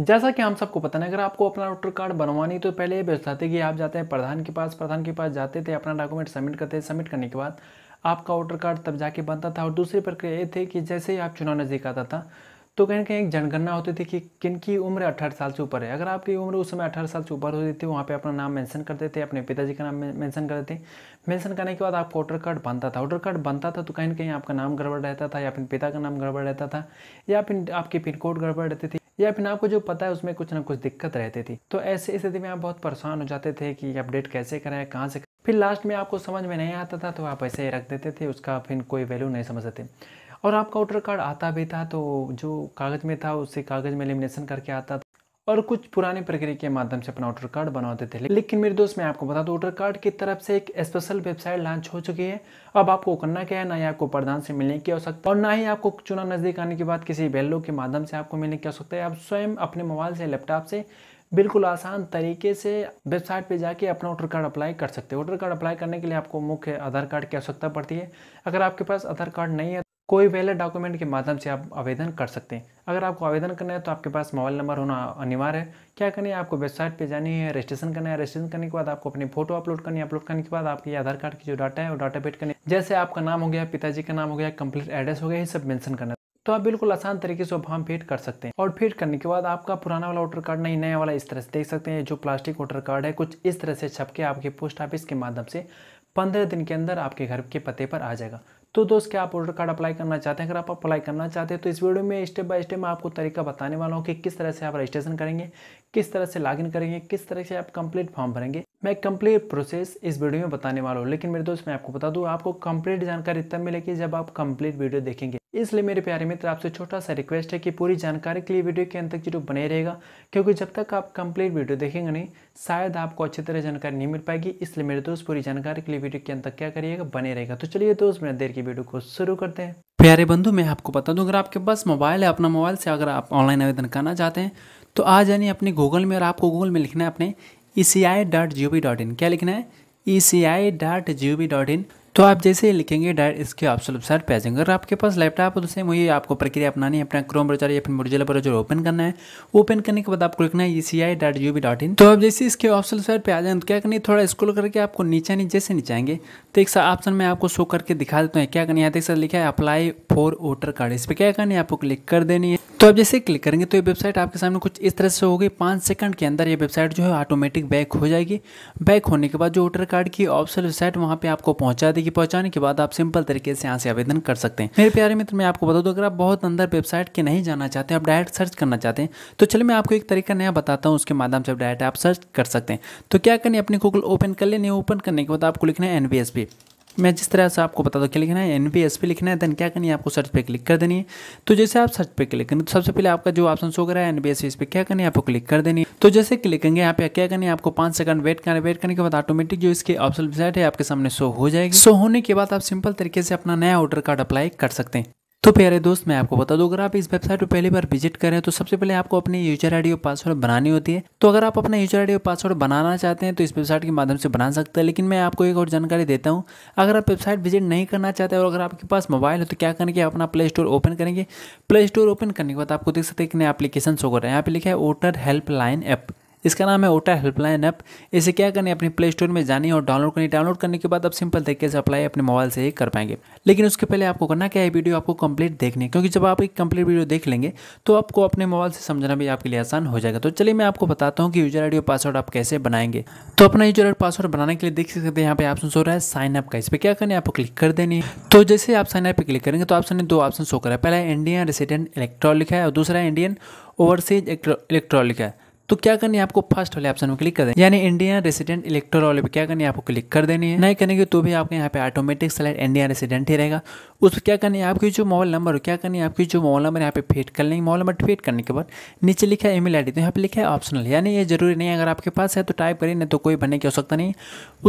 जैसा कि हम सबको पता नहीं अगर आपको अपना वोटर कार्ड बनवानी तो पहले ये बताते कि आप जाते हैं प्रधान के पास प्रधान के पास जाते थे अपना डॉक्यूमेंट सबमिट करते सबमिट करने के बाद आपका वोटर कार्ड तब जाके बनता था और दूसरी प्रक्रिया ये थी कि जैसे ही आप चुनाव नज़दीक आता था तो कहीं ना कहीं एक जनगणना होती थी कि किन की उम्र अठारह साल से ऊपर है अगर आपकी उम्र उस समय अठारह साल से ऊपर होती थी वहाँ पे अपना नाम मेंशन करते थे अपने पिताजी का नाम मेंशन करते थे मेंशन करने के बाद आपका वोटर कार्ड बनता था वोटर कार्ड बनता था तो कहीं ना कहीं आपका नाम गड़बड़ रहता था या अपने पिता का नाम गड़बड़ रहता था या फिर आपकी पिन कोड गड़बड़ रहती थी या फिर आपको जो पता है उसमें कुछ ना कुछ दिक्कत रहती थी तो ऐसी स्थिति में आप बहुत परेशान हो जाते थे कि अपडेट कैसे कराएं कहाँ से फिर लास्ट में आपको समझ में नहीं आता था तो आप ऐसे ही रख देते थे उसका फिर कोई वैल्यू नहीं समझते थे और आपका वोटर कार्ड आता भी था तो जो कागज़ में था उससे कागज़ में एलिमिनेशन करके आता था और कुछ पुराने प्रक्रिया के माध्यम से अपना ऑर्डर कार्ड बनाते थे लेकिन मेरे दोस्त मैं आपको बता दूं ऑर्डर कार्ड की तरफ से एक स्पेशल वेबसाइट लॉन्च हो चुकी है अब आपको करना क्या है ना ही आपको प्रधान से मिलने की आवश्यकता और ना ही आपको चुनाव नजदीक आने के बाद किसी वेल्लो के माध्यम से आपको मिलने की आवश्यकता है आप स्वयं अपने मोबाइल से लैपटॉप से बिल्कुल आसान तरीके से वेबसाइट पे जाके अपना वोटर कार्ड अप्लाई कर सकते हैं वोटर कार्ड अप्लाई करने के लिए आपको मुख्य आधार कार्ड की आवश्यकता पड़ती है अगर आपके पास आधार कार्ड नहीं है कोई वैलिड डॉक्यूमेंट के माध्यम से आप आवेदन कर सकते हैं अगर आपको आवेदन करना है तो आपके पास मोबाइल नंबर होना अनिवार्य है क्या करनी है आपको वेबसाइट पे जानी है रजिस्ट्रेशन करना है रजिस्ट्रेशन करने के बाद आपको अपनी फोटो अपलोड करनी है अपलोड करने के बाद आपके आधार कार्ड की जो डाटा है वो डाटा बेट करनी है जैसे आपका नाम हो गया पिताजी का नाम हो गया कंप्लीट एड्रेस हो गया ये सब मैंशन करना तो आप बिल्कुल आसान तरीके से फॉर्म फिट कर सकते हैं और फिट करने के बाद आपका पुराना वाला वोटर कार्ड नहीं नया वाला इस तरह से देख सकते हैं जो प्लास्टिक वोटर कार्ड है कुछ इस तरह से छप के आपके पोस्ट ऑफिस के माध्यम से पंद्रह दिन के अंदर आपके घर के पते पर आ जाएगा तो दोस्त क्या आप ऑर्डर कार्ड अप्लाई करना चाहते हैं अगर आप अप्लाई करना चाहते हैं तो इस वीडियो में स्टेप बाय स्टेप मैं आपको तरीका बताने वाला हूँ कि किस तरह से आप रजिस्ट्रेशन करेंगे किस तरह से लॉगिन करेंगे किस तरह से आप कंप्लीट फॉर्म भरेंगे मैं कंप्लीट प्रोसेस इस वीडियो में बताने वाला हूँ लेकिन मेरे दोस्त मैं आपको बता दूँ आपको कंप्लीट जानकारी तब मिलेगी जब आप कंप्लीट वीडियो देखेंगे इसलिए मेरे प्यारे मित्र आपसे छोटा सा रिक्वेस्ट है कि पूरी जानकारी के लिए वीडियो के अंत तक जरूर बने रहेगा क्योंकि जब तक आप कंप्लीट वीडियो देखेंगे नहीं शायद आपको अच्छी तरह जानकारी नहीं मिल पाएगी इसलिए मेरे दोस्त पूरी जानकारी के लिए वीडियो के अंत तक क्या करिएगा बने रहेगा तो चलिए दोस्त बिना देर की वीडियो को शुरू करते हैं प्यारे बंधु मैं आपको बता दूँ अगर आपके पास मोबाइल है अपना मोबाइल से अगर आप ऑनलाइन आवेदन करना चाहते हैं तो आ जाने अपने गूगल में और आपको गूगल में लिखना है अपने ई e क्या लिखना है ई e तो आप जैसे ही लिखेंगे डायरेक्ट इसके ऑप्शन अनुसार पैसेंगे जाएंगे अगर आपके पास लैपटॉप है तो सेम वही आपको प्रक्रिया अपनानी है अपना क्रोम ब्राउजर या फिर मोजिला ब्राउजर ओपन करना है ओपन करने के बाद आपको लिखना है E C I dot G B dot in तो आप जैसे इसके ऑप्शन अनुसार पे आ जाएंगे तो क्या करनी थोड़ा स्क्रोल करके आपको नीचे नीचे जैसे नीचे आएंगे तो एक ऑप्शन में आपको शो करके दिखा देता हूँ क्या करनी है सर लिखा है अप्लाई फॉर वोटर कार्ड इस पर क्या करनी है आपको क्लिक कर देनी है तो आप जैसे क्लिक करेंगे तो ये वेबसाइट आपके सामने कुछ इस तरह से होगी पाँच सेकंड के अंदर ये वेबसाइट जो है ऑटोमेटिक बैक हो जाएगी बैक होने के बाद जो वोटर कार्ड की ऑप्शन वेबसाइट वहाँ पर आपको पहुँचा की पहुंचाने के बाद आप सिंपल तरीके से यहाँ से आवेदन कर सकते हैं मेरे प्यारे मित्र मैं आपको बता दूँ अगर आप बहुत अंदर वेबसाइट के नहीं जाना चाहते आप डायरेक्ट सर्च करना चाहते हैं तो चलिए मैं आपको एक तरीका नया बताता हूँ उसके माध्यम से डायरेक्ट आप सर्च कर सकते हैं तो क्या करनी अपने गूगल ओपन कर लेनी ओपन करने के बाद आपको लिखना है एन मैं जिस तरह से आपको बता दूँ क्या लिखना है एन पी एस पी लिखना है देन क्या करनी है आपको सर्च पे क्लिक कर देनी है तो जैसे आप सर्च पे क्लिक करें तो सबसे पहले आपका जो ऑप्शन शो कर रहा है एन बी एस पी इस पर क्या करनी है आपको क्लिक कर देनी तो जैसे क्लिक करेंगे यहाँ पे क्या करनी है आपको पाँच सेकंड वेट करना वेट करने के बाद ऑटोमेटिक जो इसकी ऑप्शन वेबसाइट है आपके सामने शो हो जाएगी शो होने के बाद आप सिंपल तरीके से अपना नया ऑर्डर कार्ड अप्लाई कर सकते हैं तो प्यारे दोस्त मैं आपको बता दूं अगर आप इस वेबसाइट पर पहली बार विजिट करें तो सबसे पहले आपको अपनी यूजर आईडी और पासवर्ड बनानी होती है तो अगर आप अपना यूजर आईडी और पासवर्ड बनाना चाहते हैं तो इस वेबसाइट के माध्यम से बना सकते हैं लेकिन मैं आपको एक और जानकारी देता हूँ अगर आप वेबसाइट विजिट नहीं करना चाहते और अगर आपके पास मोबाइल है तो क्या करेंगे आप अपना प्ले स्टोर ओपन करेंगे प्ले स्टोर ओपन करने के बाद आपको देख सकते हैं कि नया एप्लीकेशन शो कर रहा है यहाँ पे लिखा है वोटर हेल्पलाइन ऐप इसका नाम है ओटा हेल्पलाइन ऐप इसे क्या करनी है अपनी प्ले स्टोर में जानी और डाउनलोड करनी डाउनलोड करने के बाद आप सिंपल तरीके से अप्लाई अपने मोबाइल से ही कर पाएंगे लेकिन उसके पहले आपको करना क्या है वीडियो आपको कंप्लीट देखनी है क्योंकि जब आप एक कंप्लीट वीडियो देख लेंगे तो आपको अपने मोबाइल से समझना भी आपके लिए आसान हो जाएगा तो चलिए मैं आपको बताता हूँ कि यूजर आई पासवर्ड आप कैसे बनाएंगे तो अपना यूजर आई पासवर्ड बनाने के लिए देख सकते हैं यहाँ पे ऑप्शन हो रहा है साइन अप का इस पर क्या करना है आपको क्लिक कर देनी है तो जैसे आप साइन अप क्लिक करेंगे तो आप सामने दो ऑप्शन शो कर है पहला इंडियन रेसिडेंट इलेक्ट्रॉनिक लिखा है और दूसरा इंडियन ओवरसीज इलेक्ट्रॉनिक लिखा है तो क्या करनी है आपको फर्स्ट वाले ऑप्शन में क्लिक कर देना यानी इंडिया रेसिडेंट इलेक्टोर वाले पे क्या करनी है आपको क्लिक कर देनी है नहीं करेंगे तो भी आपके यहाँ पे ऑटोमेटिक सेलेक्ट इंडिया रेसिडेंट ही रहेगा उस पर क्या करनी है आपकी जो मोबाइल नंबर हो क्या करनी है आपकी जो मोबाइल नंबर यहाँ पे फिट कर लेंगे मोबाइल नंबर फेड करने के बाद नीचे लिखा है ईमेल डी तो यहाँ पे लिखा है ऑप्शनल यानी ये जरूरी नहीं है अगर आपके पास है तो टाइप करें नहीं तो कोई भरने की आवश्यकता नहीं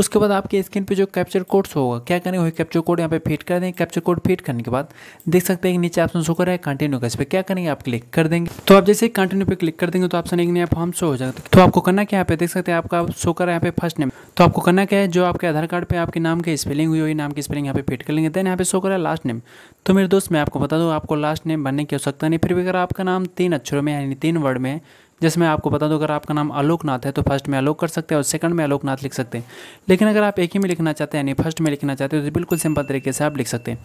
उसके बाद आपके स्क्रीन पर जो कैप्चर कोड होगा क्या करेंगे वही कैप्चर कोड यहाँ पे फिट कर देंगे कैप्चर कोड फिट करने के बाद देख सकते हैं कि नीचे ऑप्शन शो कर रहा है कंटिन्यू का इस पर क्या करेंगे आप क्लिक कर देंगे तो आप जैसे कंटिन्यू पर क्लिक कर देंगे तो ऑप्शन एक नया फॉर्म नाम शो हो जाएगा तो, तो आपको करना क्या यहाँ पे देख सकते हैं आपका शो कर यहाँ पे फर्स्ट नेम तो आपको करना क्या है जो आपके आधार कार्ड पे आपके नाम की स्पेलिंग हुई हुई नाम की स्पेलिंग यहाँ पे फिट कर लेंगे देन यहाँ पे शो कर रहा है लास्ट नेम तो मेरे दोस्त मैं आपको बता दूँ आपको लास्ट नेम भरने की आवश्यकता नहीं फिर भी अगर आपका नाम तीन अक्षरों में यानी तीन वर्ड में जैसे मैं आपको बता दूं अगर आपका नाम आलोकनाथ है तो फर्स्ट में आलोक कर सकते हैं और सेकंड में आलोकनाथ लिख सकते हैं लेकिन अगर आप एक ही में लिखना चाहते हैं यानी फर्स्ट में लिखना चाहते हैं तो बिल्कुल सिंपल तरीके से आप लिख सकते हैं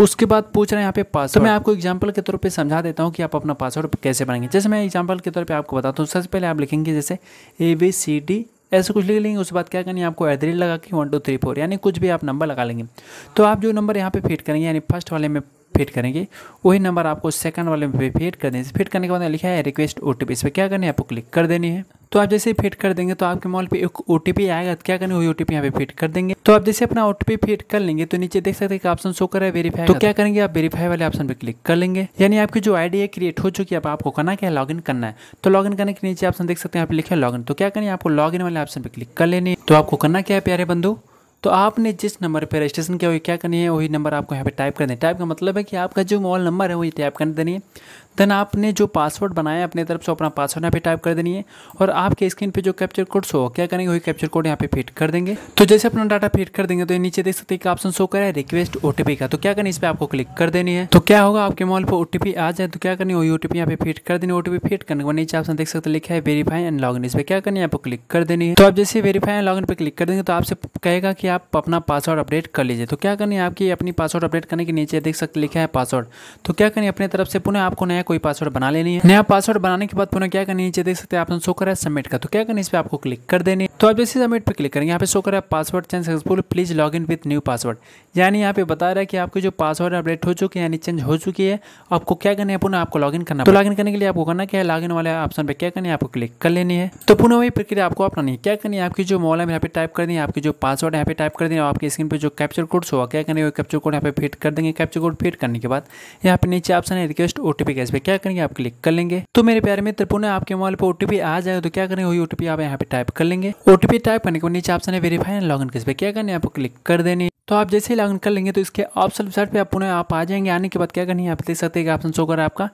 उसके बाद पूछ रहे हैं यहाँ पे पासवर्ड तो मैं आपको एग्जाम्पल के तौर पर समझा देता हूँ कि आप अपना पासवर्ड कैसे बनाएंगे जैसे मैं एग्जाम्पल के तौर पर आपको बताता हूँ सबसे पहले आप लिखेंगे जैसे ए बी सी डी ऐसे कुछ लिख लेंगे उसके बाद क्या करनी आपको एट लगा के वन टू थ्री फोर यानी कुछ भी आप नंबर लगा लेंगे तो आप जो नंबर यहाँ पे फिट करेंगे यानी फर्स्ट वाले में फिट करेंगे वही नंबर आपको सेकंड वाले में फिट कर देने फिट करने के बाद लिखा है रिक्वेस्ट ओ इस पर क्या करनी है आपको क्लिक कर देनी है तो आप जैसे फिट कर देंगे तो आपके मोबाइल पे एक ओ आएगा तो क्या करनी वही ओ टी यहाँ पे फिट कर देंगे तो आप जैसे अपना ओ फिट कर लेंगे तो नीचे देख सकते हैं कि ऑप्शन शो कर रहा है वेरीफाई तो क्या करेंगे आप वेरीफाई वाले ऑप्शन पर क्लिक कर लेंगे यानी आपकी जो आईडी है क्रिएट हो चुकी है आपको करना क्या है लॉगिन करना है तो इन करने के नीचे ऑप्शन देख सकते हैं आप लिखे लॉग तो क्या करें आपको इन वाले ऑप्शन पर क्लिक कर लेनी तो आपको करना क्या है प्यारे बंधु तो आपने जिस नंबर पर रजिस्ट्रेशन किया हुआ क्या करनी है वही नंबर आपको यहाँ पे टाइप करना है टाइप का मतलब है कि आपका जो मोबाइल नंबर है वही टाइप कर देनी है देन आपने जो पासवर्ड बनाया अपने तरफ से अपना पासवर्ड यहाँ पे टाइप कर देनी है और आपके स्क्रीन पे जो कैप्चर कोड शो क्या करेंगे वही कैप्चर कोड यहाँ पे फिट कर देंगे तो जैसे अपना डाटा फिट कर देंगे तो नीचे देख सकते हैं कि ऑप्शन शो करा है रिक्वेस्ट ओटीपी का तो क्या करनी इस पर आपको क्लिक कर देनी है तो क्या होगा आपके मोबाइल पर ओटीपी आ जाए तो क्या करनी वही ओटीपी यहाँ पे फिट कर देनी ओटीपी फिट करने को नीचे ऑप्शन देख सकते लिखा है वेरीफाई एंड लॉग इन इस पर क्या करनी है आपको क्लिक कर देनी है तो आप जैसे वेरीफाई एंड लॉग इन पर क्लिक कर देंगे तो आपसे कहेगा कि आप अपना पासवर्ड अपडेट कर लीजिए तो क्या करनी है आपकी अपनी पासवर्ड अपडेट करने के नीचे देख सकते लिखा है पासवर्ड तो क्या करनी अपने तरफ से पुनः आपको नया कोई पासवर्ड बना लेनी है नया पासवर्ड बनाने के बाद पुनः क्या करनी नीचे देख सकते हैं ऑप्शन शो कर है सबमिट का तो क्या करनी इस पर आपको क्लिक कर देनी तो आप जैसे सबमिट पर क्लिक करेंगे यहाँ पे शो कर password change successful please log in with new password यानी यहाँ पे बता रहा है कि आपके जो पासवर्ड अपडेट हो चुके हैं यानी चेंज हो चुकी है आपको क्या करना है पुनः आपको लॉग इन करना तो लॉग इन करने के लिए आपको करना क्या है लॉग इन वाले ऑप्शन पर क्या करनी है आपको क्लिक कर लेनी है तो पुनः वही प्रक्रिया आपको अपनानी है क्या करनी है आपकी जो मोबाइल में यहाँ पे टाइप करनी है आपकी जो पासवर्ड यहाँ पे टाइप कर देंगे आपके आपकी स्क्रीन पर जो कैप्चर कोड शो क्या करेंगे वो कैप्चर कोड यहाँ पे फिट कर देंगे कैप्चर कोड फिट करने के बाद यहाँ पे नीचे ऑप्शन है रिक्वेस्ट ओटीपी कैश पे क्या करेंगे आप क्लिक कर लेंगे तो मेरे प्यारे मित्र पुनः आपके मोबाइल पर ओटीपी आ जाएगा तो क्या करेंगे वही ओटीपी आप यहाँ पे टाइप कर लेंगे ओटीपी टाइप करने के बाद नीचे ऑप्शन है वेरीफाई लॉग इन कैश पे क्या करने आपको क्लिक कर देने तो आप जैसे ही लॉगिन कर लेंगे तो इसके ऑप्शन वेबसाइट पे आप पुनः आप आ जाएंगे आने के बाद क्या करनी है आप देख सकते हैं कि ऑप्शन शो कर आपका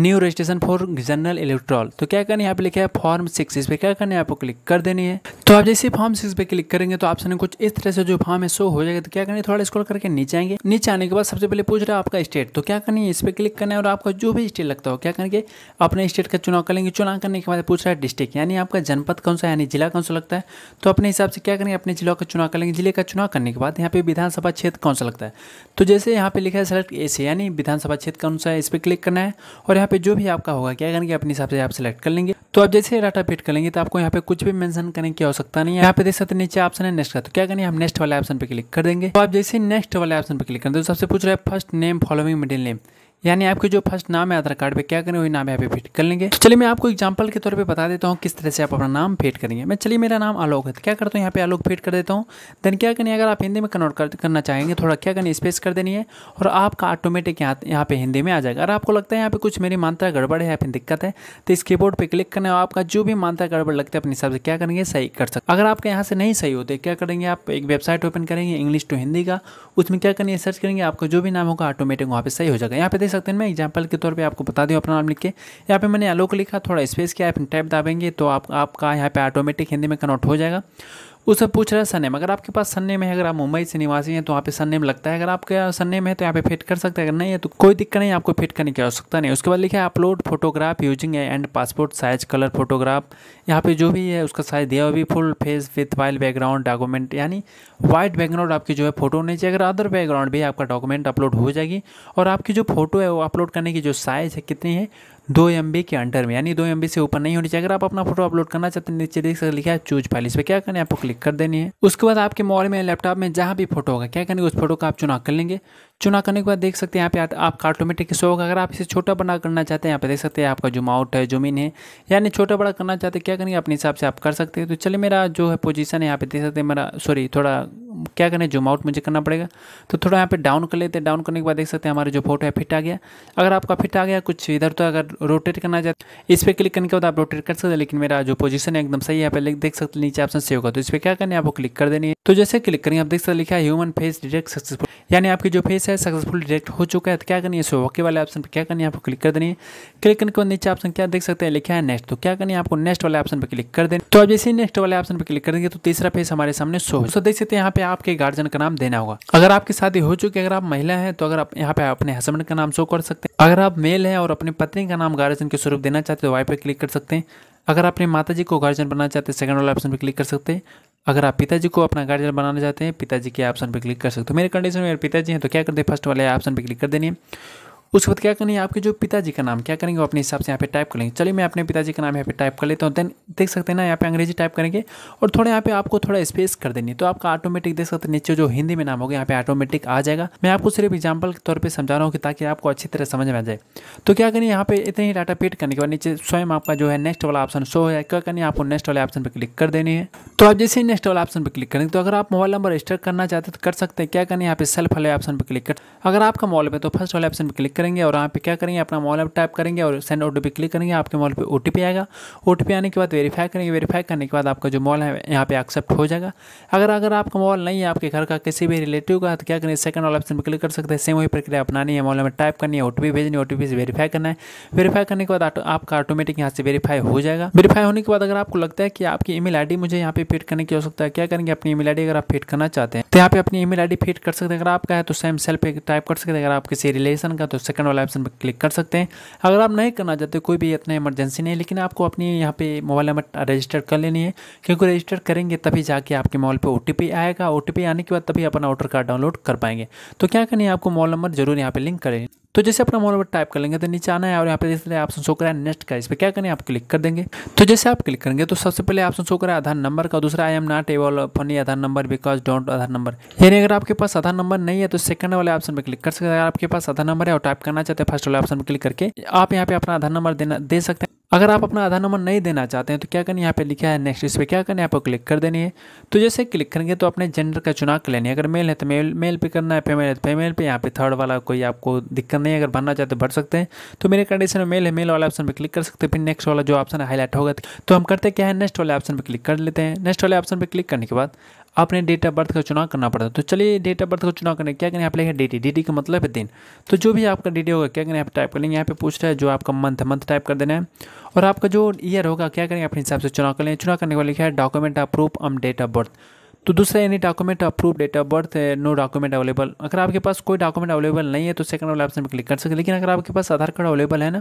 new registration for general electoral तो क्या करनी है यहाँ पे लिखा है फॉर्म सिक्स इस पर क्या करना है आपको क्लिक कर देनी है तो आप जैसे फॉर्म सिक्स पे क्लिक करेंगे तो ऑप्शन कुछ इस तरह से जो फॉर्म है शो हो जाएगा तो क्या करनी है थोड़ा स्कॉल करके नीचे आएंगे नीचे आने के बाद सबसे पहले पूछ रहा है आपका स्टेट तो क्या करनी है इस पर क्लिक करना है और आपका जो भी स्टेट लगता हो क्या करेंगे अपने स्टेट का चुनाव करेंगे चुनाव करने के बाद पूछ रहा है डिस्ट्रिक्ट यानी आपका जनपद कौन सा यानी जिला कौन सा लगता है तो अपने हिसाब से क्या करेंगे अपने जिला का चुनाव करेंगे जिले का चुनाव करने के बाद यहाँ पे विधान विधानसभा क्षेत्र कौन सा लगता है तो जैसे यहाँ पे लिखा है सेलेक्ट ए से यानी विधानसभा क्षेत्र कौन सा है इस पर क्लिक करना है और यहाँ पे जो भी आपका होगा क्या करेंगे अपने हिसाब से आप सेलेक्ट कर लेंगे तो आप जैसे डाटा फिट करेंगे तो आपको यहाँ पे कुछ भी मैंशन करने की आवश्यकता नहीं है यहाँ पे देख सकते नीचे ऑप्शन है नेक्स्ट का तो क्या करेंगे हम नेक्स्ट वाले ऑप्शन पर क्लिक कर देंगे तो आप जैसे नेक्स्ट वाले ऑप्शन पर क्लिक करें तो सबसे पूछ रहे हैं first name following middle name यानी आपके जो फर्स्ट नाम है आधार कार्ड पे क्या करें वही नाम यहाँ पे फिट कर लेंगे चलिए मैं आपको एग्जाम्पल के तौर पर बता देता हूँ किस तरह से आप अपना नाम फिट करेंगे मैं चलिए मेरा नाम आलोक है तो क्या करता हूँ यहाँ पे आलोक फिट कर देता हूँ देन क्या करें अगर आप हिंदी में कन्वर्ट कर, करना चाहेंगे थोड़ा क्या करें स्पेस कर देनी है और आपका ऑटोमेटिक यहाँ यहाँ पे हिंदी में आ जाएगा अगर आपको लगता है यहाँ पे कुछ मेरी मात्रा गड़बड़ है या फिर दिक्कत है तो इस कीबोर्ड पर क्लिक करना और आपका जो भी मात्रा गड़बड़ लगता है अपने हिसाब से क्या करेंगे सही कर सकते अगर आपके यहाँ से नहीं सही होते क्या करेंगे आप एक वेबसाइट ओपन करेंगे इंग्लिश टू हिंदी का उसमें क्या करेंगे सर्च करेंगे आपका जो भी नाम होगा ऑटोमेटिक वहाँ पर सही हो जाएगा यहाँ पे सकते हैं मैं एग्जाम्पल के तौर पर आपको बता दूँ अपना नाम लिख के यहाँ पे मैंने एलो को लिखा थोड़ा स्पेस किया फिर टाइप दाबेंगे तो आप आपका यहाँ पे ऑटोमेटिक हिंदी में कन्वर्ट हो जाएगा उससे पूछ रहा है सन्नेम अगर आपके पास सननेम है अगर आप मुंबई से निवासी हैं तो वहाँ पे सन्नेम लगता है अगर आपके आपका सननेम है तो यहाँ पे फिट कर सकते हैं अगर नहीं है तो कोई दिक्कत नहीं आपको फिट करने की आवश्यकता नहीं उसके बाद लिखा है upload photograph using and passport size colour photograph यहाँ पे जो भी है उसका साइज दिया हुआ भी full face with white background document यानी वाइट बैकग्राउंड आपकी जो है फोटो होनी चाहिए अगर अदर बैकग्राउंड भी आपका डॉक्यूमेंट अपलोड हो जाएगी और आपकी जो फोटो है वो अपलोड करने की जो साइज़ है कितनी है दो एम के अंडर में यानी दो एम से ऊपर नहीं होनी चाहिए अगर आप अपना फोटो अपलोड करना चाहते हैं नीचे देख सकते लिखा है चूज फाइल इस पर क्या करना है आपको क्लिक कर देनी है उसके बाद आपके मोबाइल में लैपटॉप में जहाँ भी फोटो होगा क्या करनी उस फोटो का आप चुनाव कर लेंगे चुना करने के बाद देख सकते हैं यहाँ पे आपका ऑटोमेटिक शो होगा अगर आप इसे छोटा बड़ा करना चाहते हैं यहाँ पे देख सकते हैं आपका जुमा आउट है जमीन है यानी छोटा बड़ा करना चाहते हैं क्या करेंगे अपने हिसाब से आप कर सकते हैं तो चलिए मेरा जो है पोजीशन है यहाँ पे देख सकते हैं मेरा सॉरी थोड़ा क्या करें जूम आउट मुझे करना पड़ेगा तो थोड़ा यहाँ पे डाउन कर लेते हैं डाउन करने के बाद देख सकते हैं हमारा जो फोटो है फिट आ गया अगर आपका फिट आ गया कुछ इधर तो अगर रोटेट करना चाहते इस पर क्लिक करने के बाद आप रोटेट कर सकते हैं लेकिन मेरा जो पोजीशन है एकदम सही है यहाँ पे देख सकते हैं नीचे ऑप्शन सेव होगा तो इस पर क्या करें आपको क्लिक कर देनी है तो जैसे क्लिक करेंगे आप देख सकते लिखा ह्यूमन फेस डिटेक्ट सक्सेसफुल यानी आपकी जो फेस है सक्सेसफुल डिटेक्ट हो चुका है तो क्या करनी है सो ओके वाले ऑप्शन पर क्या करनी है आपको क्लिक कर देनी है क्लिक करने के बाद नीचे ऑप्शन क्या देख सकते हैं लिखा है नेक्स्ट तो क्या करनी है आपको नेक्स्ट वाले ऑप्शन पर क्लिक कर देना तो आप जैसे ही नेक्स्ट वाले ऑप्शन पर क्लिक करेंगे तो तीसरा फेस हमारे सामने शो तो हो देख सकते हैं यहाँ पे आपके गार्जियन का नाम देना होगा अगर आपकी शादी हो चुकी है अगर आप महिला है तो अगर आप यहाँ पे अपने हस्बैंड का नाम शो कर सकते हैं अगर आप मेल है और अपनी पत्नी का नाम गार्जियन के स्वरूप देना चाहते हो वाई पर क्लिक कर सकते हैं अगर अपने माता जी को गार्जियन बनाना चाहते हैं सेकंड वाले ऑप्शन पर क्लिक कर सकते हैं अगर आप पिताजी को अपना गार्जियन बनाना चाहते हैं पिताजी के ऑप्शन पर क्लिक कर सकते हो मेरे कंडीशन में मेरे पिताजी हैं तो क्या करते हैं फर्स्ट वाले ऑप्शन पर क्लिक कर देनी है उसके बाद क्या करनी आपके जो पिताजी का नाम क्या करेंगे वो अपने हिसाब से यहाँ पे टाइप करेंगे चलिए मैं अपने पिताजी का नाम यहाँ पे टाइप कर लेता हूँ देन देख सकते हैं ना यहाँ पे अंग्रेजी टाइप करेंगे और थोड़ा यहाँ पे आपको थोड़ा स्पेस कर देनी है तो आपका ऑटोमेटिक देख सकते हैं नीचे जो हिंदी में नाम होगा यहाँ पे ऑटोमेटिक आ जाएगा मैं आपको सिर्फ एग्जाम्पल के तौर पर समझा रहा हूँ कि ताकि आपको अच्छी तरह समझ में आ जाए तो क्या करें यहाँ पे इतने ही डाटा पेड करने के बाद नीचे स्वयं आपका जो है नेक्स्ट वाला ऑप्शन शो जाए क्या करें आपको नेक्स्ट वाले ऑप्शन पर क्लिक कर देनी है तो आप जैसे ही नेक्स्ट वाला ऑप्शन पर क्लिक करेंगे तो अगर आप मोबाइल नंबर रजिस्टर करना चाहते हैं तो कर सकते हैं क्या करें यहाँ पे सेल्फ वाले ऑप्शन पर क्लिक कर अगर आपका मोबाइल पर तो फर्स्ट वाले ऑप्शन पर क्लिक करेंगे और यहाँ पे क्या करेंगे अपना मोबाइल ऐप टाइप करेंगे और सेंड ओ क्लिक करेंगे आपके मोबाइल पे ओ आएगा ओ आने के बाद वेरीफाई करेंगे वेरीफाई करने के बाद आपका जो मोबाइल है यहाँ पे एक्सेप्ट हो जाएगा अगर अगर आपका मोबाइल नहीं है आपके घर का किसी भी रिलेटिव का तो क्या करेंगे सेकंड वाला ऑप्शन पर क्लिक कर सकते हैं सेम वही प्रक्रिया अपनानी है मोबाइल में टाइप करनी है ओ भेजनी है ओ से वेरीफाई करना है वेरीफाई करने के बाद आपका ऑटोमेटिक यहाँ से वेरीफाई हो जाएगा वेरीफाई होने के बाद अगर आपको लगता है कि आपकी ईमेल आईडी मुझे यहाँ पे फिट करने की हो सकता है क्या करेंगे अपनी ईमेल आईडी अगर आप फिट करना चाहते हैं तो यहाँ पे अपनी ईमेल आईडी फिट कर सकते हैं अगर आपका है तो सेम सेल पे टाइप कर सकते हैं अगर आप किसी रिलेशन का तो सेकंड वाला ऑप्शन पर क्लिक कर सकते हैं अगर आप नहीं करना चाहते कोई भी इतना इमरजेंसी नहीं लेकिन आपको अपनी यहाँ पे मोबाइल नंबर रजिस्टर कर लेनी है क्योंकि रजिस्टर करेंगे तभी जाके आपके मोबाइल पर ओ आएगा ओ आने के बाद तभी अपना वोटर कार्ड डाउनलोड कर पाएंगे तो क्या करनी है आपको मोबाइल नंबर जरूर यहाँ पर लिंक करें तो जैसे अपना मोबाइल नंबर टाइप कर लेंगे तो नीचे आना है और यहाँ पे जैसे ऑप्शन शो करा है नेक्स्ट का इस पर क्या करें आप क्लिक कर देंगे तो जैसे आप क्लिक करेंगे तो सबसे पहले ऑप्शन शो करा आधार नंबर का दूसरा I am not able furnish Aadhaar number because don't Aadhaar number यानी अगर आपके पास आधार नंबर नहीं है तो सेकंड वाले ऑप्शन पर क्लिक कर सकते हैं अगर आपके पास आधार नंबर है और टाइप करना चाहते हैं फर्स्ट वाले ऑप्शन पर क्लिक करके आप यहाँ पे अपना आधार नंबर देना दे सकते हैं अगर आप अपना आधार नंबर नहीं देना चाहते हैं तो क्या करना यहाँ पे लिखा है नेक्स्ट इस पर क्या करना है आपको क्लिक कर देनी है तो जैसे क्लिक करेंगे तो अपने जेंडर का चुनाव कर लेनी है अगर मेल है तो मेल मेल पे करना है फेमेल है तो फेमेल पे यहाँ पे थर्ड वाला कोई आपको दिक्कत नहीं है अगर भरना चाहते भर सकते हैं तो मेरे कंडीशन में मेल है मेल वाला ऑप्शन पर क्लिक कर सकते हैं फिर नेक्स्ट वाला जो ऑप्शन है हाईलाइट होगा तो हम करते क्या है नेक्स्ट वाले ऑप्शन पर क्लिक कर लेते हैं नेक्स्ट वाले ऑप्शन पर क्लिक करने के बाद आपने डेट ऑफ बर्थ का चुनाव करना पड़ता है तो चलिए डेट ऑफ बर्थ का चुनाव करने क्या करें आप पे डेटी डेटी का मतलब है दिन तो जो भी आपका डेटी होगा क्या करें आप टाइप कर लेंगे यहाँ पे पूछ रहा है जो आपका मंथ मंथ टाइप कर देना है और आपका जो ईयर होगा क्या करें अपने हिसाब से चुनाव कर लें चुनाव करने के बाद लिखा है document of proof on date of birth तो दूसरा यानी document approve date of birth है नो डॉक्यूमेंट अवेलेबल अगर आपके पास कोई डॉक्यूमेंट अवेलेबल नहीं है तो सेकंड वाले ऑप्शन पर क्लिक कर सकते लेकिन अगर आपके पास आधार कार्ड अवेलेबल है ना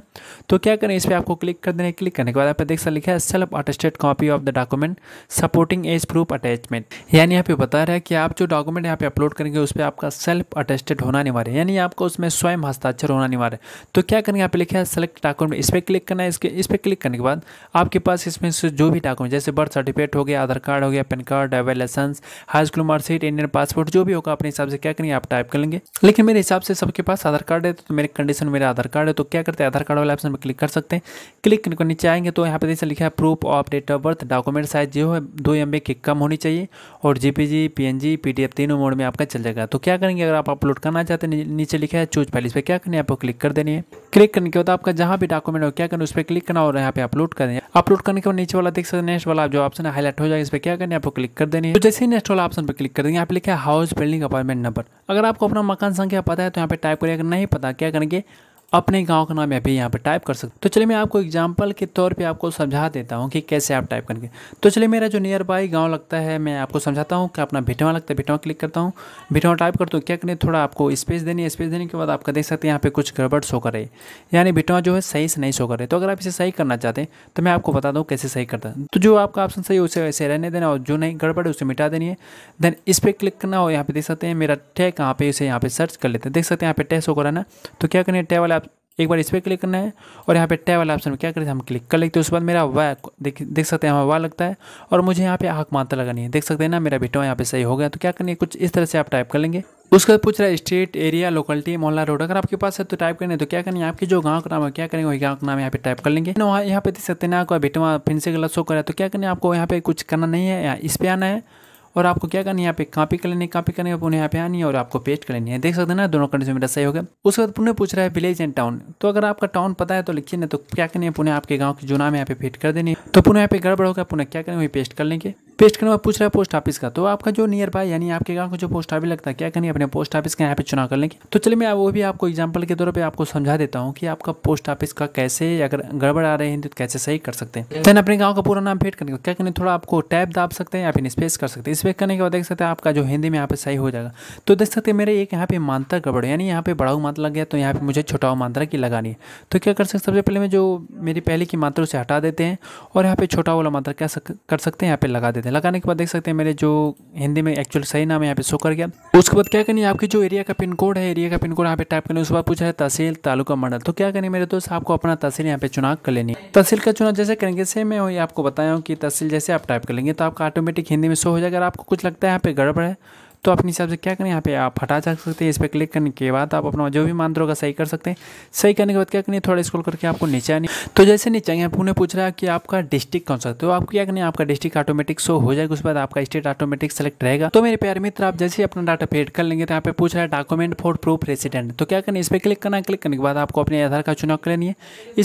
तो क्या करें इस पर आपको क्लिक कर देने क्लिक करने के बाद आप देख सकते लिखा है self attested copy of the document supporting age proof attachment यानी यहाँ पे बता रहा है कि आप जो डॉक्यूमेंट यहाँ पे अपलोड करेंगे उस पर आपका सेल्फ अटेस्टेड होना अनिवार्य है यानी आपको उसमें स्वयं हस्ताक्षर होना अनिवार्य है तो क्या करेंगे यहाँ पे लिखा है सेलेक्ट डॉक्यूमेंट इस पर क्लिक करना है इसके इस पर क्लिक करने के बाद आपके पास इसमें से जो भी डॉक्यूमेंट जैसे बर्थ सर्टिफिकेट हो गया आधार कार्ड हो गया PAN card driver license questions high school marksheet Indian passport जो भी होगा अपने हिसाब से क्या करेंगे आप टाइप कर लेंगे लेकिन मेरे हिसाब से सबके पास आधार कार्ड है तो मेरे कंडीशन मेरा आधार कार्ड है तो क्या करते हैं आधार कार्ड वाले ऑप्शन में क्लिक कर सकते हैं क्लिक करके नीचे आएंगे तो यहाँ पर जैसे लिखा है proof of date of birth document size जो है दो एम की कम होनी चाहिए और जी पीएनजी पीडीएफ तीनों मोड में आपका चल जाएगा तो क्या करेंगे अगर आप अपलोड करना चाहते हैं नीचे लिखा है चूज फाइल इस पर क्या करनी है आपको क्लिक कर देनी है क्लिक करने के बाद आपका जहाँ भी डॉक्यूमेंट हो क्या करना उस पर क्लिक करना और यहाँ पे अपलोड करें अपलोड करने के बाद नीचे वाला देख सकते हैं नेक्स्ट वाला जो ऑप्शन है हाईलाइट हो जाएगा इस पर क्या करना है आपको क्लिक कर देनी है तो जैसे जैसे ही नेक्स्ट वाला ऑप्शन पर क्लिक कर देंगे यहाँ पे लिखा है हाउस बिल्डिंग अपार्टमेंट नंबर अगर आपको अपना मकान संख्या पता है तो यहाँ पे टाइप करिएगा नहीं पता क्या करेंगे अपने गांव का नाम अभी यहाँ पर टाइप कर सकते तो चलिए मैं आपको एग्जाम्पल के तौर पे आपको समझा देता हूँ कि कैसे आप टाइप करेंगे तो चलिए मेरा जो नियर बाई गाँव लगता है मैं आपको समझाता हूँ कि अपना भिटवा लगता है भिटवा क्लिक करता हूँ भिटवा टाइप करता हूँ क्या करें थोड़ा आपको स्पेस देनी है स्पेस देने के बाद आपका देख सकते हैं यहाँ पर कुछ गड़बड़ शो करे यानी भिटवा जो है सही से नहीं शो करे तो अगर आप इसे सही करना चाहते हैं तो मैं आपको बता दूँ कैसे सही करता है तो जो आपका ऑप्शन सही है उसे ऐसे रहने देना और जो नहीं गड़बड़ है उसे मिटा देनी है देन इस पर क्लिक करना और यहाँ पे देख सकते हैं मेरा टैग कहाँ पे उसे यहाँ पर सर्च कर लेते हैं देख सकते हैं यहाँ पर टैग शो कराना तो क्या करें टैग वाले एक बार इस पर क्लिक करना है और यहाँ पे टैब वाला ऑप्शन में क्या हैं हम क्लिक कर लेते हैं उसके बाद मेरा वाह देख देख सकते हैं हमें वाह लगता है और मुझे यहाँ पे आँख मात्रा लगानी है देख सकते हैं ना मेरा बेटा यहाँ पे सही हो गया तो क्या करनी है कुछ इस तरह से आप टाइप कर लेंगे उसके बाद पूछ रहा है स्टेट एरिया लोकलिटी मोहल्ला रोड अगर आपके पास है तो टाइप करने तो क्या करनी है आपके जो गांव का नाम है क्या करेंगे वही गांव का नाम यहाँ पे टाइप कर लेंगे वहाँ यहाँ पे देख सकते हैं ना आपका बेटा फिर से गलत शो है तो क्या करना है आपको यहाँ पे कुछ करना नहीं है इस पर आना है और आपको क्या करना है यहाँ पे कॉपी कर लेनी है कॉपी करने है यहाँ पे आनी है और आपको पेस्ट कर लेनी है देख सकते हैं ना दोनों कंडीशन मेरा सही हो गया उसके बाद पुणे पूछ रहा है विलेज एंड टाउन तो अगर आपका टाउन पता है तो लिखिए ना तो क्या करनी है पुणे आपके गाँव के जो नाम यहाँ पे फिट कर देनी है तो पुणे यहाँ पे गड़बड़ होगा पुणे क्या करें वही पेस्ट कर लेंगे पेस्ट करने पूछ रहा है पोस्ट ऑफिस का तो आपका जो नियर बाय यानी आपके गांव का जो पोस्ट ऑफिस लगता है क्या करनी अपने पोस्ट ऑफिस का यहाँ पे चुनाव कर लेंगे तो चलिए मैं वो भी आपको एग्जाम्पल के तौर पे आपको समझा देता हूँ कि आपका पोस्ट ऑफिस का कैसे अगर गड़बड़ आ रहे हैं तो कैसे सही कर सकते हैं देन अपने गाँव का पूरा नाम फेट करने क्या करें थोड़ा आपको टैप दाप सकते हैं या फिर स्पेस कर सकते हैं स्पेस करने के बाद देख सकते हैं आपका जो हिंदी में यहाँ पे सही हो जाएगा तो देख सकते हैं मेरे एक यहाँ पे मानता गड़बड़ यानी यहाँ पे बड़ा मात्रा लग गया तो यहाँ पे मुझे छोटा मात्रा की लगानी है तो क्या कर सकते सबसे पहले मैं जो मेरी पहले की मात्रा उसे हटा देते हैं और यहाँ पे छोटा वाला मात्रा क्या कर सकते हैं यहाँ पे लगा देते देते हैं लगाने के बाद देख सकते हैं मेरे जो हिंदी में एक्चुअल सही नाम है यहाँ पे शो कर गया उसके बाद क्या करें आपकी जो एरिया का पिन कोड है एरिया का पिन कोड यहाँ पे टाइप करना उसके बाद पूछा है तहसील तालुका मंडल तो क्या करें मेरे दोस्त आपको अपना तहसील यहाँ पे चुनाव कर लेनी है तहसील का चुनाव जैसे करेंगे सेम मैं आपको बताया हूँ कि तहसील जैसे आप टाइप कर लेंगे तो आपका ऑटोमेटिक हिंदी में शो हो जाएगा अगर आपको कुछ लगता है यहाँ पे गड़बड़ है तो अपने हिसाब से क्या करें यहाँ पे आप हटा जा सकते हैं इस पर क्लिक करने के बाद आप अपना जो भी मंत्रों होगा सही कर सकते हैं सही करने के बाद क्या करें थोड़ा स्क्रॉल करके आपको नीचे आने तो जैसे नीचे आएंगे आपने पूछ रहा है कि आपका डिस्ट्रिक्ट कौन सा तो आप क्या करें आपका डिस्ट्रिक्ट ऑटोमेटिक शो हो जाएगा उसके बाद आपका स्टेट ऑटोमेटिक सेलेक्ट रहेगा तो मेरे प्यार मित्र आप जैसे अपना डाटा पेड कर लेंगे तो यहाँ पे पूछ रहा है डॉक्यूमेंट फॉर प्रूफ रेसिडेंट तो क्या करना इस पर क्लिक करना क्लिक करने के बाद आपको अपने आधार कार्ड चुनाव करनी है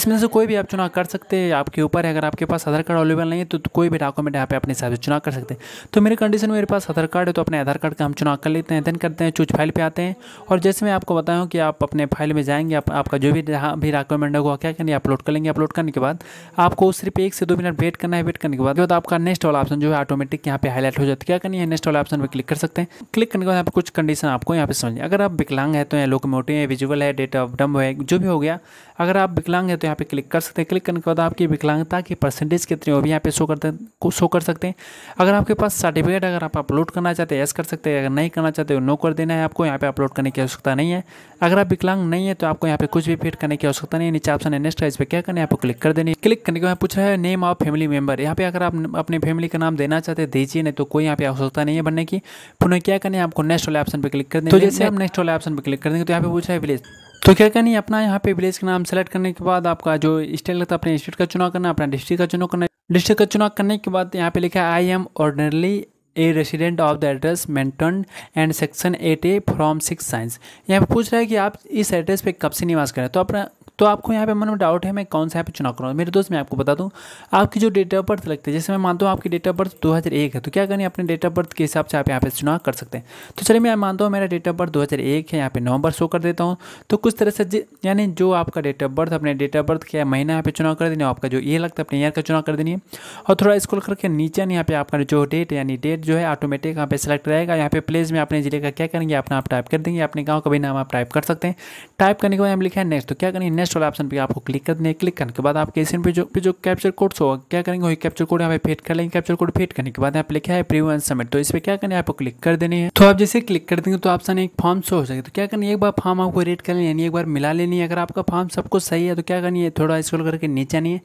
इसमें से कोई भी आप चुनाव कर सकते हैं आपके ऊपर है अगर आपके पास आधार कार्ड अवेलेबल नहीं है तो कोई भी डॉक्यूमेंट यहाँ पे अपने हिसाब से चुनाव कर सकते हैं तो मेरे कंडीशन में मेरे पास आधार कार्ड है तो अपने आधार कार्ड का हम चुनाव कर लेते हैं देन करते हैं चूज फाइल पे आते हैं और जैसे मैं आपको बताया कि आप अपने फाइल में जाएंगे आप, आपका जो भी जहाँ भी डॉक्यूमेंट होगा क्या करेंगे अपलोड कर लेंगे अपलोड करने के बाद आपको सिर्फ एक से दो मिनट वेट करना है वेट करने के बाद तो आपका नेक्स्ट वाला ऑप्शन जो है ऑटोमेटिक यहाँ पे हाईलाइट हो जाता है क्या करनी है नेक्स्ट वाला ऑप्शन पर क्लिक कर सकते हैं क्लिक करने के बाद आप कुछ कंडीशन आपको यहाँ पे समझिए अगर आप विकलांग है तो यहाँ लोकोमोटिव है विजुअल है डेट ऑफ डम है जो भी हो गया अगर आप विकलांग है तो यहाँ पे क्लिक कर सकते हैं क्लिक करने के बाद आपकी विकलांगता की परसेंटेज कितनी हो भी यहाँ पे शो करते शो कर सकते हैं अगर आपके पास सर्टिफिकेट अगर आप अपलोड करना चाहते हैं ऐस कर सकते हैं करें अगर नहीं करना चाहते हो नो कर देना है आपको यहाँ पे अपलोड करने की आवश्यकता नहीं है अगर आप विकलांग नहीं है तो आपको यहाँ पे कुछ भी फिट करने की आवश्यकता नहीं है नीचे ऑप्शन है नेक्स्ट है इस पर क्या करना है आपको क्लिक कर देनी क्लिक करने के बाद पूछ रहा है नेम ऑफ फैमिली मेम्बर यहाँ पे अगर आप अपने फैमिली का नाम देना चाहते हैं दीजिए नहीं तो कोई यहाँ पे आवश्यकता नहीं है बनने की पुनः क्या करना है आपको नेक्स्ट वाले ऑप्शन पर क्लिक कर देंगे तो जैसे आप नेक्स्ट वाले ऑप्शन पर क्लिक कर देंगे तो यहाँ पे पूछ रहा है विलेज तो क्या करनी है अपना यहाँ पे विलेज का नाम सेलेक्ट करने के बाद आपका जो स्टेट लगता है अपने स्टेट का चुनाव करना अपना डिस्ट्रिक्ट का चुनाव करना डिस्ट्रिक्ट का चुनाव करने के बाद यहाँ पे लिखा है I am ordinarily a resident of the address mention and section eight A from six science यहाँ पर पूछ रहा है कि आप इस एड्रेस पे कब से निवास करें तो अपना तो आपको यहाँ पे मन में डाउट है मैं कौन सा यहाँ पे चुनाव करूँ मेरे दोस्त मैं आपको बता दूँ आपकी जो डेट ऑफ बर्थ लगती है जैसे मैं मानता हूँ आपकी डेट ऑफ बर्थ दो है तो क्या करें अपने डेट ऑफ बर्थ के हिसाब से आप यहाँ पे चुनाव कर सकते हैं तो चलिए मैं मानता हूँ मेरा डेट ऑफ बर्थ दो है यहाँ पे नवंबर शो कर देता हूँ तो कुछ तरह से यानी जो आपका डेट ऑफ बर्थ अपने डेट ऑफ बर्थ का महीना यहाँ पे चुनाव कर देना आपका जो ईयर लगता है अपने ईयर का चुनाव कर देनी है और थोड़ा स्कूल करके नीचे यहाँ पे आपका जो डेट यानी डेट जो है ऑटोमेटिक यहाँ पे सेलेक्ट रहेगा यहाँ पे प्लेस में अपने जिले का क्या करेंगे अपना आप टाइप कर देंगे अपने गाँव का भी नाम आप टाइप कर सकते हैं टाइप करने के बाद हम लिखा है नेक्स्ट तो क्या करेंगे नेक्स्ट नेक्स्ट वाले ऑप्शन पे आपको क्लिक करने क्लिक करने के बाद आपके स्क्रीन पे जो पे जो कैप्चर कोड होगा क्या करेंगे वही कैप्चर कोड यहाँ पे फेट कर लेंगे कैप्चर कोड फेट करने के बाद यहाँ पे लिखा है प्रीव्यू एंड सबमिट तो इस पर क्या करना है आपको क्लिक कर देने है तो आप जैसे क्लिक कर देंगे तो ऑप्शन एक फॉर्म शो हो जाएगा तो क्या करनी एक बार फॉर्म आपको रेड कर लेनी एक बार मिला लेनी है अगर आपका फॉर्म सबको सही है तो क्या करनी है थोड़ा स्क्रॉल करके नीचे नहीं है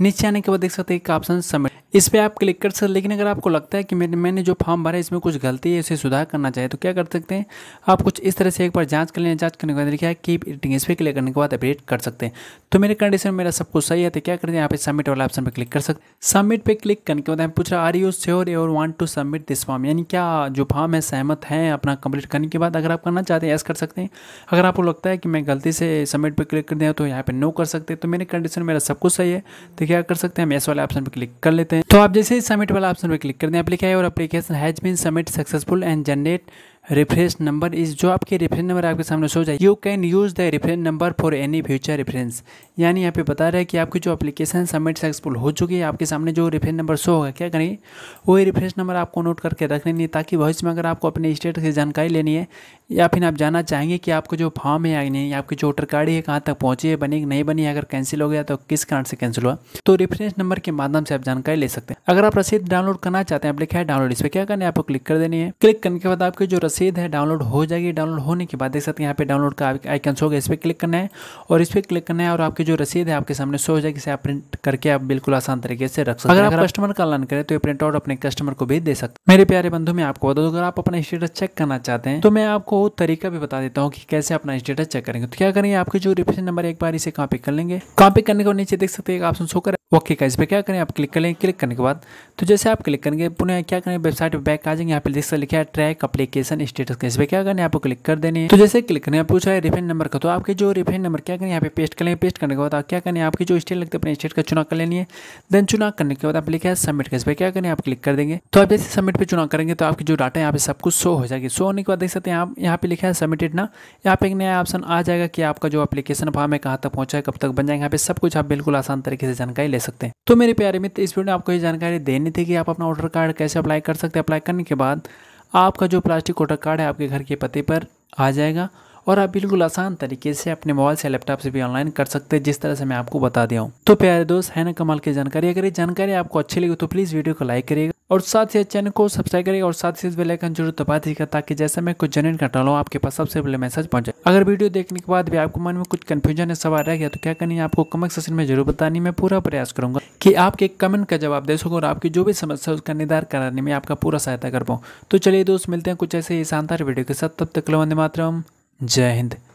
नीचे आने के बाद देख सकते हैं एक ऑप्शन सबमिट इस पर आप क्लिक कर सकते लेकिन अगर आपको लगता है कि मैंने मैंने जो फॉर्म भरा है इसमें कुछ गलती है इसे सुधार करना चाहिए तो क्या कर सकते हैं आप कुछ इस तरह से एक बार जांच कर लें जांच करने के बाद लिखा है कीप एडिटिंग इस पर क्लिक करने के बाद अपडेट कर सकते हैं तो मेरे कंडीशन मेरा सब कुछ सही है तो क्या करते हैं यहाँ पे सबमिट वाला ऑप्शन पर क्लिक कर सकते हैं सबमिट पर क्लिक करने के बाद हम पूछ रहा are you sure ever want to submit this form यानी क्या जो फॉर्म है सहमत है अपना कंप्लीट करने के बाद अगर आप करना चाहते हैं यस कर सकते हैं अगर आपको लगता है कि मैं गलती से सबमिट पर क्लिक कर दिया तो यहाँ पर नो कर सकते हैं तो मेरे कंडीशन मेरा सब कुछ सही है तो क्या कर सकते हैं हम एस वाले ऑप्शन पर क्लिक कर लेते हैं तो आप जैसे ही सबमिट वाला ऑप्शन पर क्लिक कर दें और application has been submit successful and generate reference number इस जो आपके रेफरेंस नंबर आपके सामने सो जाए you can use the reference number for any future reference यानी यहाँ पे बता रहा है कि आपकी जो एप्लीकेशन सबमिट सक्सेसफुल हो चुकी है आपके सामने जो रेफरेंस नंबर शो होगा क्या करें वही रेफरेंस नंबर आपको नोट करके रख लेनी है ताकि भविष्य में अगर आपको अपने स्टेट की जानकारी लेनी है या फिर आप जानना चाहेंगे कि आपको जो फॉर्म है या नहीं आपकी जो वोटर कार्ड है कहाँ तक पहुँची है बनी नहीं बनी अगर कैंसिल हो गया तो किस कारण से कैंसिल हुआ तो रेफरेंस नंबर के माध्यम से आप जानकारी ले सकते हैं अगर आप रसीद डाउनलोड करना चाहते हैं आप लिखा है डाउनलोड इस पर क्या करना है आपको क्लिक कर देनी है क्लिक करने के बाद आपकी जो रसीद है डाउनलोड हो जाएगी डाउनलोड होने के बाद देख सकते हैं यहाँ पे डाउनलोड का आइकन शो होगा इस पर क्लिक करना है और इस पर क्लिक करना है और आपकी जो रसीद है आपके सामने शो हो जाएगी इसे आप प्रिंट करके आप बिल्कुल आसान तरीके से रख सकते हैं अगर आप कस्टमर का लान करें तो ये प्रिंट आउट अपने कस्टमर को भी दे सकते हैं मेरे प्यारे बंधु मैं आपको बता दूँ अगर आप अपना स्टेटस चेक करना चाहते हैं तो मैं आपको तरीका भी बता देता हूँ कि कैसे अपना स्टेटस चेक करेंगे तो क्या करेंगे आपके जो रेफरेंस नंबर एक बार इसे कॉपी कर लेंगे कॉपी करने के नीचे देख सकते हैं ऑप्शन शो कर ओके का इस पर क्या करें आप क्लिक कर लेंगे क्लिक करने के बाद तो जैसे आप क्लिक करेंगे पुनः क्या करें वेबसाइट पर बैक आ जाएंगे यहाँ पे देख सकते लिखा है ट्रैक अपलीकेशन स्टेटस का इस पर क्या करें आपको क्लिक कर देने तो जैसे क्लिक करें पूछा है रिफेंड नंबर का तो आपके जो रिफेंड नंबर क्या करें यहाँ पे पेस्ट लेंगे पेस्ट करने के बाद आप क्या करें आपके जो स्टेट लगते अपने स्टेट का चुनाव कर लेनी है देन चुनाव करने के बाद आप लिखा है सबमिट का इस पर क्या करें आप क्लिक कर देंगे तो आप जैसे सबमिट पर चुनाव करेंगे तो आपकी जो डाटा यहाँ पे सब कुछ शो हो जाएगी शो होने के बाद देख सकते हैं आप यहाँ पे लिखा है सबमिटेड ना यहाँ पे एक नया ऑप्शन आ जाएगा कि आपका जो अपलीकेशन फॉर्म है कहाँ तक पहुँचा है कब तक बन जाएगा यहाँ पे सब कुछ आप बिल्कुल आसान तरीके से जानकारी ले सकते हैं तो मेरे प्यारे मित्र इस वीडियो में आपको ये जानकारी देनी थी कि आप अपना ऑर्डर कार्ड कैसे अप्लाई कर सकते हैं अप्लाई करने के बाद आपका जो प्लास्टिक ऑर्डर कार्ड है आपके घर के पते पर आ जाएगा और आप बिल्कुल आसान तरीके से अपने मोबाइल से लैपटॉप से भी ऑनलाइन कर सकते हैं जिस तरह से मैं आपको बता दिया हूँ तो प्यारे दोस्त है ना कमाल की जानकारी अगर ये जानकारी आपको अच्छी लगी तो प्लीज़ वीडियो को लाइक करिएगा और साथ ही चैनल को सब्सक्राइब करें और साथ ही इस बेलाइकन जरूर दबा दीजिएगा ताकि जैसे मैं कुछ जनरेट करता हूँ आपके पास सबसे पहले मैसेज पहुंचे अगर वीडियो देखने के बाद भी आपको मन में कुछ कन्फ्यूजन है सवाल रह गया तो क्या करनी है आपको कमेंट सेशन में जरूर बतानी मैं पूरा प्रयास करूंगा कि आपके कमेंट का जवाब दे सकूँ और आपकी जो भी समस्या उसका निदार कराने में आपका पूरा सहायता कर पाऊँ तो चलिए दोस्त मिलते हैं कुछ ऐसे ही शानदार वीडियो के साथ तब तक लो वंदे मातरम जय हिंद